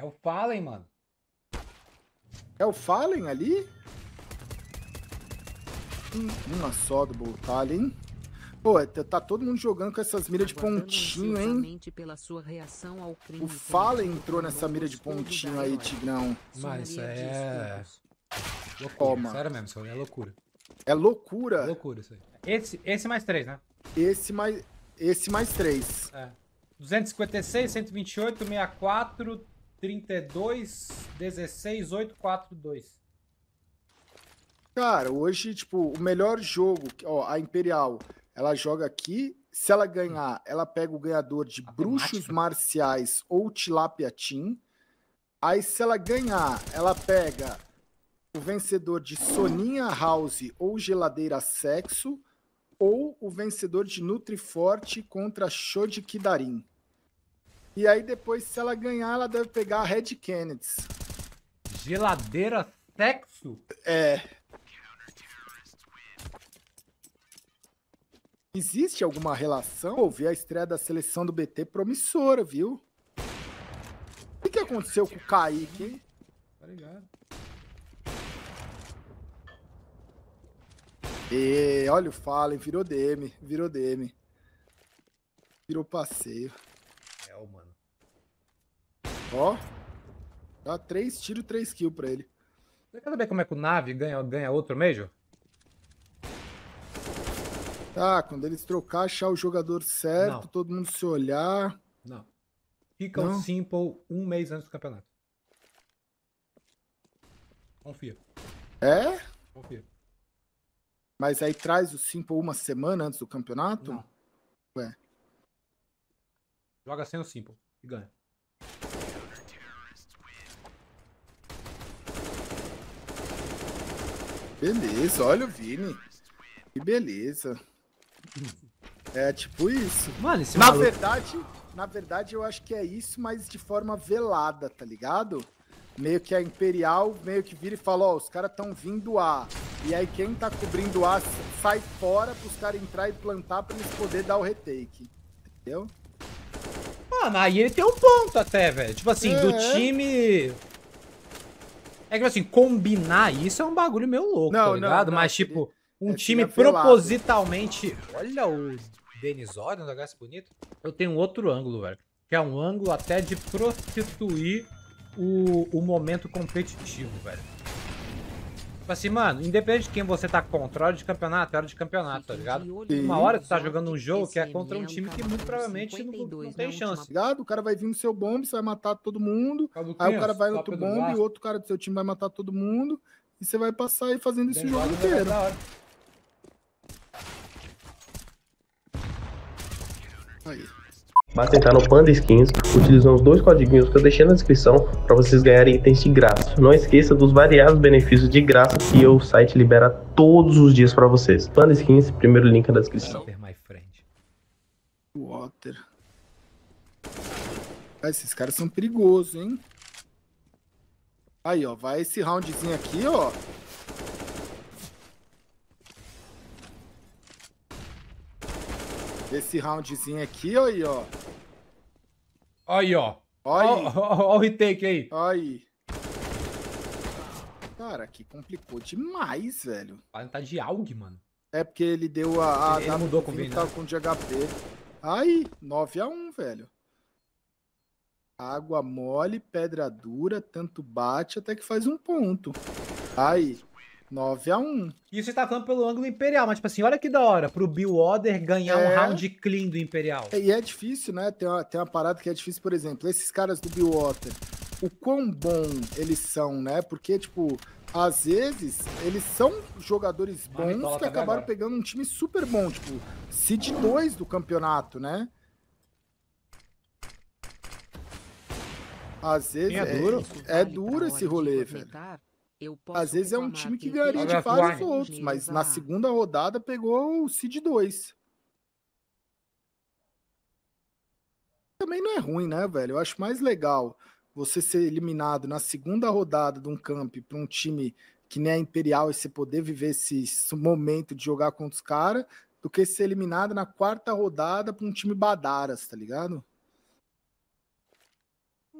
É o Fallen, mano. É o Fallen ali? Hum, uma só do Boltalha, hein? Pô, tá todo mundo jogando com essas miras de pontinho, hein? o Fallen entrou nessa mira de pontinho aí, Tigrão. Mas isso é... Loucura, Toma. sério mesmo, isso é loucura. É loucura? É loucura isso aí. Esse, esse mais três, né? Esse mais, esse mais três. É. 256, 128, 64, 32 16 2. Cara, hoje, tipo, o melhor jogo, ó, a Imperial, ela joga aqui. Se ela ganhar, ela pega o ganhador de a Bruxos temática. Marciais ou tilapia Team. Aí, se ela ganhar, ela pega o vencedor de Soninha House ou Geladeira Sexo, ou o vencedor de Nutriforte contra Shodikidarin. E aí depois, se ela ganhar, ela deve pegar a Red Kennedy. Geladeira sexo? É. Existe alguma relação? Ouvi a estreia da seleção do BT promissora, viu? O que, aconteceu com o Kaique, hein? Tá ligado. E olha o Fallen, virou DM, virou DM. Virou passeio mano. Ó. Dá três tiros, três kills pra ele. Você quer saber como é que o Nave ganha, ganha outro Major? Tá, quando eles trocar, achar o jogador certo, Não. todo mundo se olhar. Não. Fica Não. o Simple um mês antes do campeonato. Confia. É? Confia. Mas aí traz o Simple uma semana antes do campeonato? Não. Ué. Joga sem o Simple e ganha. Beleza, olha o Vini. Que beleza. É tipo isso. Mano, esse na maluco... verdade, na verdade eu acho que é isso, mas de forma velada, tá ligado? Meio que a Imperial meio que vira e fala, ó, oh, os caras estão vindo A. E aí quem tá cobrindo A sai fora pros caras entrar e plantar pra eles poder dar o retake. Entendeu? Mano, aí ele tem um ponto até, velho. Tipo assim, do é. time... É que, tipo assim, combinar isso é um bagulho meio louco, não, tá ligado? Não, não, Mas, é tipo, é um time, né? propositalmente... Olha o Denisório, um negócio bonito. Eu tenho outro ângulo, velho. Que é um ângulo até de prostituir o, o momento competitivo, velho. Tipo assim, mano, independente de quem você tá contra, hora de campeonato, é hora de campeonato, tá ligado? Uma hora você tá jogando um jogo que é contra né? um time que muito provavelmente não, não né? tem chance. Ligado? O cara vai vir no seu bombe, você vai matar todo mundo. Aí o cara vai no outro bombe, o outro cara do seu time vai matar todo mundo. E você vai passar aí fazendo esse jogo inteiro. Aí. Basta entrar no Panda Skins utilizando os dois codiguinhos que eu deixei na descrição para vocês ganharem itens de graça. Não esqueça dos variados benefícios de graça que o site libera todos os dias para vocês. Panda Skins, primeiro link na descrição. Water. Ah, esses caras são perigosos, hein? Aí, ó, vai esse roundzinho aqui, ó. Esse roundzinho aqui, ó, aí, ó. Aí, ó. Olha o retake aí. Aí. Cara, que complicou demais, velho. Ele tá de AUG, mano. É porque ele deu a. a ele mudou com o né? com de HP. Aí, 9x1, velho. Água mole, pedra dura, tanto bate até que faz um ponto. Aí. 9 a 1 Isso você tá falando pelo ângulo imperial, mas tipo assim, olha que da hora pro Bill Oder ganhar é... um round clean do imperial. É, e é difícil, né? Tem uma, tem uma parada que é difícil, por exemplo, esses caras do Bill Oder, o quão bom eles são, né? Porque, tipo, às vezes, eles são jogadores bons que acabaram pegando um time super bom, tipo, City 2 do campeonato, né? Às vezes é, é duro, é, duro esse rolê, velho. Tá, às vezes é um time que ganharia de vários outros, mas na tá segunda rodada pegou o Cid 2. Também não é ruim, né, velho? Eu acho mais legal você ser eliminado na segunda rodada de um camp para um time que nem é imperial e você poder viver esse, momento de jogar contra os caras, do que ser eliminado na quarta rodada para um time badaras, tá ligado?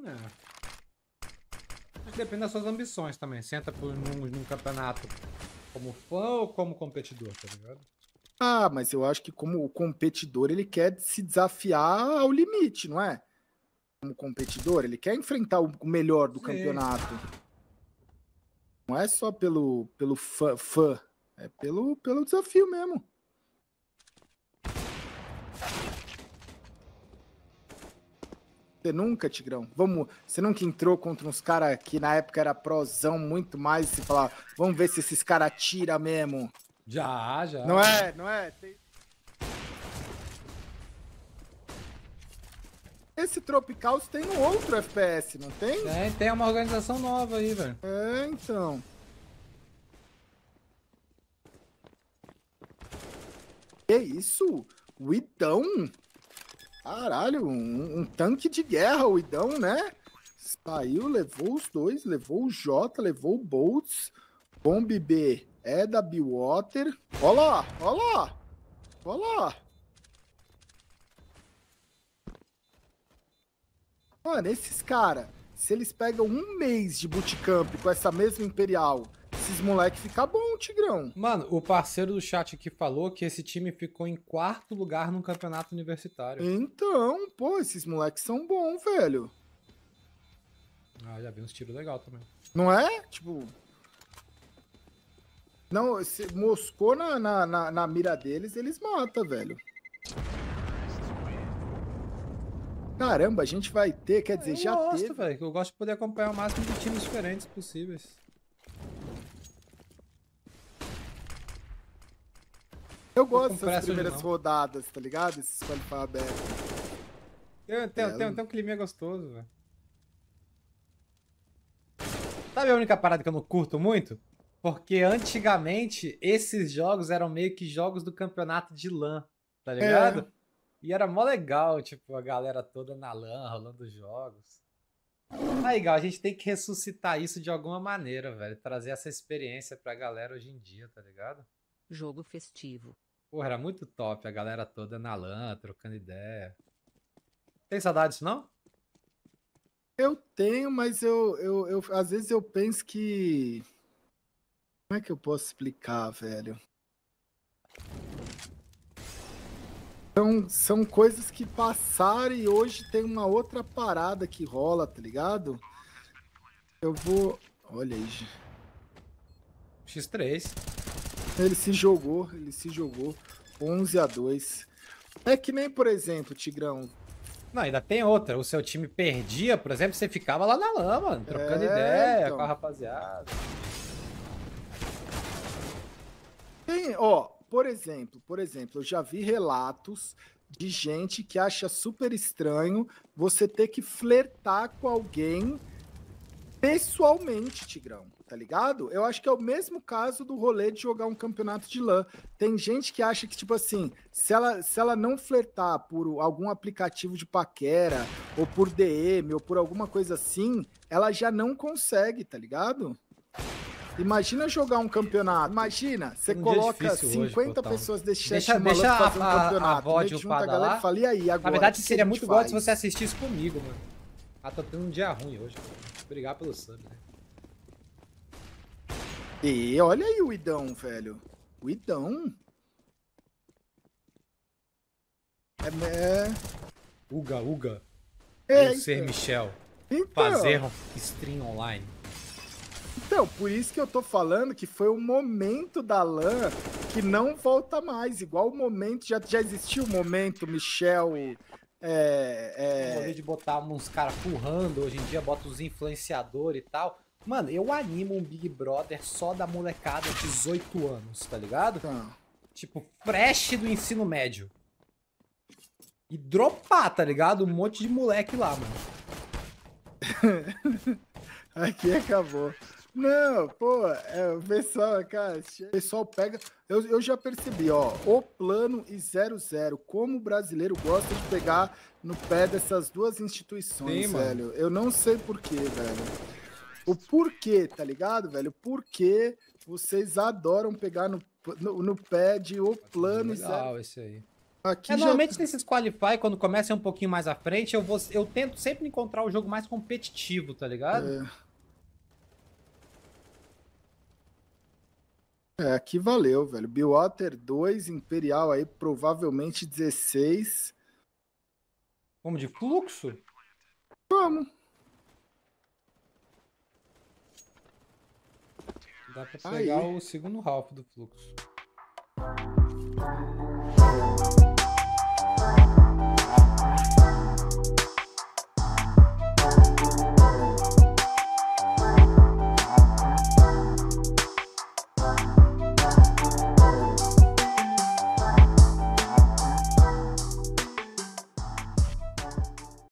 É depende das suas ambições também. Você entra por, num, num campeonato como fã ou como competidor, tá ligado? Ah, mas eu acho que como o competidor, ele quer se desafiar ao limite, não é? Como competidor, ele quer enfrentar o melhor do Sim. campeonato. Não é só pelo, pelo fã, fã, é pelo, pelo desafio mesmo. Você nunca, Tigrão? Vamos, você nunca entrou contra uns caras que na época era prozão muito mais e se falar, vamos ver se esses caras tiram mesmo. Já, já. Não é, não é? Tem... Esse Tropical tem um outro FPS, não tem? Tem, tem uma organização nova aí, velho. É, então. Que isso? Widão? Caralho, um, um tanque de guerra, o Idão, né? Saiu, levou os dois, levou o Jota, levou o Boltz. Bomb B é da Biwater. Olha lá, olha lá, olha lá. Mano, esses caras, se eles pegam um mês de bootcamp com essa mesma Imperial esses moleques ficar bom, Tigrão. Mano, o parceiro do chat aqui falou que esse time ficou em quarto lugar no campeonato universitário. Então, pô, esses moleques são bons, velho. Ah, já vi uns tiros legal também. Não é? Tipo. Não, se moscou na, na, na, na mira deles, eles matam, velho. Caramba, a gente vai ter, quer dizer, eu já gosto, teve... velho. Eu gosto de poder acompanhar o máximo de times diferentes possíveis. Eu gosto dessas primeiras rodadas, tá ligado? Esses qualify abertos. Tem, tem, é, tem, tem um clima gostoso, velho. Sabe a única parada que eu não curto muito? Porque antigamente esses jogos eram meio que jogos do campeonato de LAN, tá é. ligado? É. E era mó legal, tipo, a galera toda na LAN, rolando jogos. Tá legal, a gente tem que ressuscitar isso de alguma maneira, velho. Trazer essa experiência pra galera hoje em dia, tá ligado? jogo festivo. Porra, era muito top, a galera toda na lã, trocando ideia. Tem saudade disso, não? Eu tenho, mas eu, eu, eu às vezes eu penso que. Como é que eu posso explicar, velho? São, são coisas que passaram e hoje tem uma outra parada que rola, tá ligado? Eu vou. Olha aí. X3. Ele se jogou, ele se jogou 11 a 2. É que nem, por exemplo, Tigrão. Não, ainda tem outra. O seu time perdia, por exemplo, você ficava lá na lama, trocando é, ideia então. com a então. rapaziada. Tem, ó, por exemplo, por exemplo, eu já vi relatos de gente que acha super estranho você ter que flertar com alguém pessoalmente, Tigrão tá ligado? Eu acho que é o mesmo caso do rolê de jogar um campeonato de LAN. Tem gente que acha que, tipo assim, se ela, se ela não flertar por algum aplicativo de paquera, ou por DM, ou por alguma coisa assim, ela já não consegue, tá ligado? Imagina jogar um campeonato. Imagina, você é um coloca 50 hoje, pessoas desse chat deixa, deixa a, fazer um campeonato. A, a junta a galera lá. e fala, e aí, agora? Na verdade, seria muito bom se você assistisse comigo, mano. Ah, tô tendo um dia ruim hoje, mano. Obrigado pelo sub, né? E olha aí o Idão, velho. O Idão. É. é. Uga, uga. É, ser Michel. Então. Fazer stream online. Então, por isso que eu tô falando que foi o momento da LAN que não volta mais. Igual o momento, já, já existiu o momento, Michel. É, é... de botar uns caras currando, hoje em dia bota os influenciadores e tal. Mano, eu animo um Big Brother só da molecada de 18 anos, tá ligado? Tá. Tipo, fresh do ensino médio. E dropar, tá ligado? Um monte de moleque lá, mano. Aqui acabou. Não, pô, é, o pessoal, cara, o pessoal pega. Eu, eu já percebi, ó, o plano e 00, como o brasileiro gosta de pegar no pé dessas duas instituições, Sim, velho. Eu não sei porquê, velho o porquê, tá ligado, velho? O porquê vocês adoram pegar no, no, no pé de o é plano Legal, zero. esse aí. Aqui é, já... Normalmente nesses qualify, quando começa um pouquinho mais à frente, eu, vou, eu tento sempre encontrar o jogo mais competitivo, tá ligado? É. É, aqui valeu, velho. Billwater 2, Imperial aí, provavelmente 16. Vamos de fluxo? Vamos. Dá pra pegar Aí. o segundo half do fluxo.